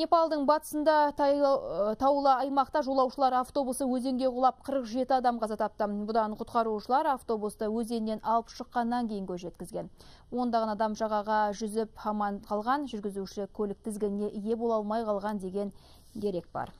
Непалдың батысында э, таулы аймақта жолаушылар автобусы өзенге құлап 47 адам қаза тапты. Бұдан құтқарушылар автобусты өзеннен алып шыққаннан кейін көз жеткізген. Ондаған адам жағаға жүзіп аман қалған, жүргізуші көлік тізгініне ие бола алмай қалған деген дерек бар.